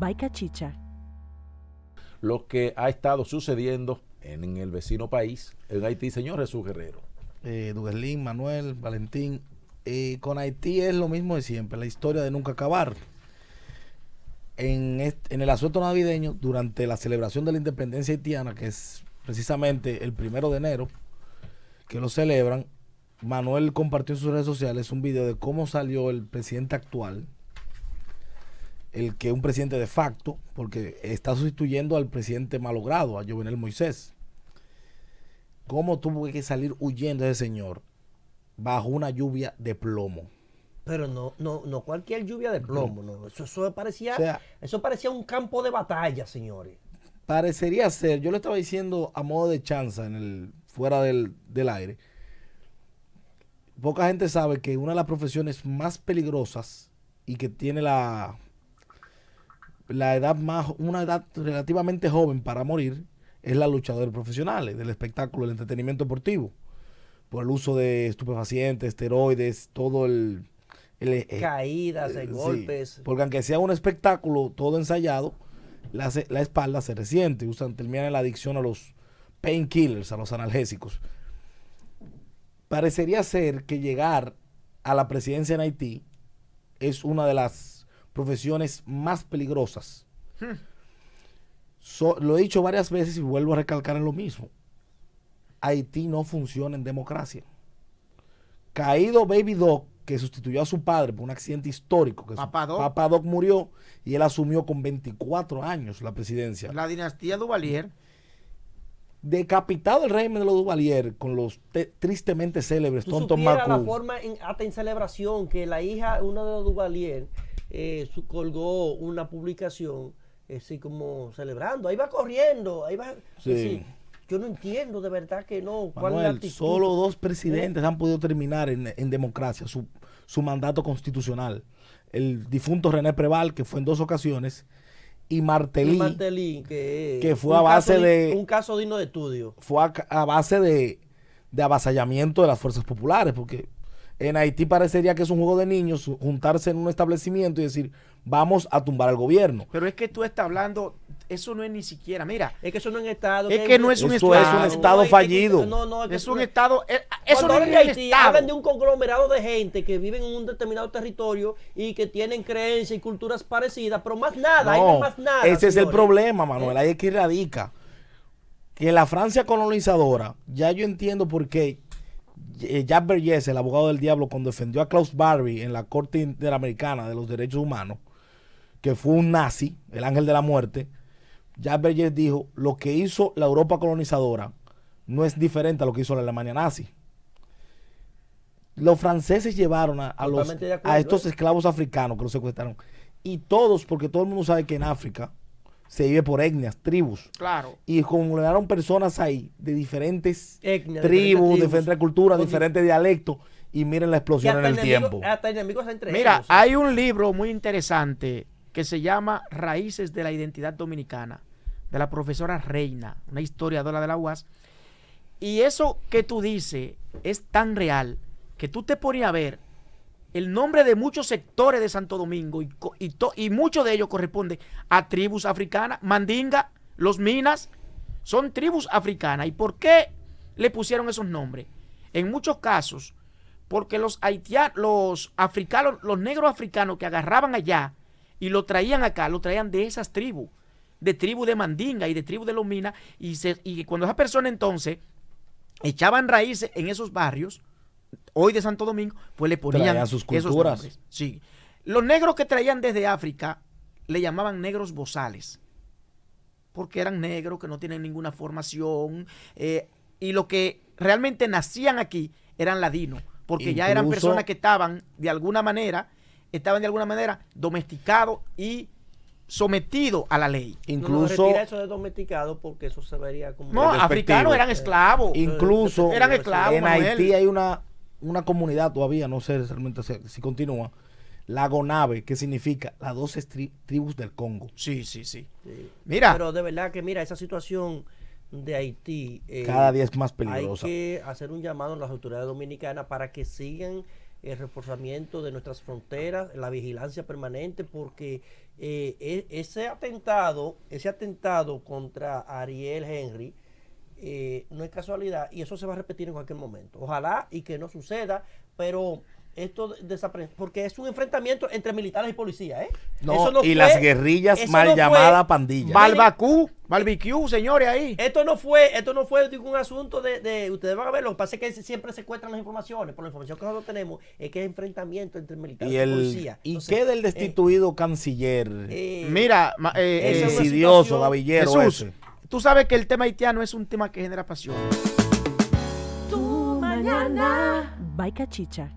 Bye cachicha. Lo que ha estado sucediendo en el vecino país, en Haití, señor Jesús Guerrero. Eh, Manuel, Valentín. Eh, con Haití es lo mismo de siempre, la historia de nunca acabar. En, en el asunto navideño, durante la celebración de la independencia haitiana, que es precisamente el primero de enero, que lo celebran, Manuel compartió en sus redes sociales un video de cómo salió el presidente actual el que un presidente de facto, porque está sustituyendo al presidente malogrado, a Jovenel Moisés. ¿Cómo tuvo que salir huyendo ese señor bajo una lluvia de plomo? Pero no, no, no cualquier lluvia de plomo, Eso, parecía, eso parecía un campo de batalla, señores. Parecería ser, yo lo estaba diciendo a modo de chanza en el, fuera del aire. Poca gente sabe que una de las profesiones más peligrosas y que tiene la la edad más, una edad relativamente joven para morir es la luchadora profesional, del espectáculo, del entretenimiento deportivo, por el uso de estupefacientes, esteroides, todo el... Eh, Caídas, eh, golpes. porque aunque sea un espectáculo todo ensayado, la, espalda se resiente, usan, terminan la adicción a los painkillers, a los analgésicos. Parecería ser que llegar a la presidencia en Haití es una de las profesiones más peligrosas. Hmm. lo he dicho varias veces y vuelvo a recalcar en lo mismo. Haití no funciona en democracia. Caído Baby Doc, que sustituyó a su padre por un accidente histórico, que Papá, Doc. murió y él asumió con 24 años la presidencia. La dinastía Duvalier. Decapitado el régimen de los Duvalier con los tristemente célebres, ¿Tú tontos la forma, hasta en celebración, que la hija, una de los Duvalier, eh, colgó una publicación así eh, como celebrando. Ahí va corriendo, ahí va. yo no entiendo de verdad que no. ¿Cuál solo dos presidentes han podido terminar en, democracia su, mandato constitucional. El difunto René Preval, que fue en dos ocasiones, y Martelín que, fue a base de, Un caso digno de estudio. Fue a, base de, de avasallamiento de las fuerzas populares, porque en Haití parecería que es un juego de niños juntarse en un establecimiento y decir, vamos a tumbar al gobierno. Pero es que tú estás hablando, eso no es ni siquiera, mira. Es que eso no es un Estado. Es que no es un Estado. es un Estado fallido. No, es, un Estado. Eh, eso no es un Hablan de un conglomerado de gente que vive en un determinado territorio y que tienen creencias y culturas parecidas, pero más nada, hay más nada. Ese es el problema, Manuel, eh. ahí es que radica. Que la Francia colonizadora, ya yo entiendo por qué eh, Jasper Berges, el abogado del diablo, cuando defendió a Klaus Barbie en la Corte Interamericana de los Derechos Humanos, que fue un nazi, el ángel de la muerte, ya Berges dijo, lo que hizo la Europa colonizadora no es diferente a lo que hizo la Alemania nazi. Los franceses llevaron a, a estos ¿eh? esclavos africanos que los secuestraron. Y todos, porque todo el mundo sabe que en África, se vive por etnias, tribus. Claro. Y congregaron personas ahí de diferentes tribus, diferentes culturas, diferentes dialectos. Y miren la explosión en el tiempo. Mira, hay un libro muy interesante que se llama Raíces de la Identidad Dominicana, de la profesora Reina, una historiadora de la UAS. Y eso que tú dices es tan real que tú te pones a ver el nombre de muchos sectores de Santo Domingo y, y, muchos de ellos corresponde a tribus africanas, Mandinga, los Minas, son tribus africanas. ¿Y por qué le pusieron esos nombres? En muchos casos, porque los haitianos, los africanos, los negros africanos que agarraban allá y lo traían acá, lo traían de esas tribus, de tribu de Mandinga y de tribu de los Minas, y, y cuando esa persona entonces echaban raíces en esos barrios, hoy de Santo Domingo, pues le ponían sus culturas. Esos sí. Los negros que traían desde África le llamaban negros bozales, porque eran negros que no tienen ninguna formación, eh, y lo que realmente nacían aquí eran ladinos, porque ya eran personas que estaban de alguna manera, estaban de alguna manera domesticados y sometido a la ley. Incluso. No, eso de domesticado porque eso se vería como. No, africanos eran esclavos. Incluso. En Haití hay una una comunidad todavía, no sé realmente si, continúa, la Gonave, que significa las 12 tribus del Congo. Sí, sí, sí, Mira. Pero de verdad que, mira, esa situación de Haití. Eh, Cada día es más peligrosa. Hay que hacer un llamado a las autoridades dominicanas para que sigan el reforzamiento de nuestras fronteras, la vigilancia permanente, porque eh, e, ese atentado, ese atentado contra Ariel Henry, eh, no es casualidad y eso se va a repetir en cualquier momento. Ojalá y que no suceda, pero esto desaparece, porque es un enfrentamiento entre militares y policías, ¿eh? y las guerrillas mal llamadas pandillas. Balbacú, barbecue, señores, ahí. Esto no fue, esto no fue ningún asunto de, ustedes van a verlo, lo que pasa es que siempre secuestran las informaciones, por la información que nosotros tenemos es que es enfrentamiento entre militares y, policías. ¿Y qué del eh, destituido canciller? Mira, eh, insidioso, Gavillero Tú sabes que el tema haitiano es un tema que genera pasión. Tu mañana. Baica Chicha.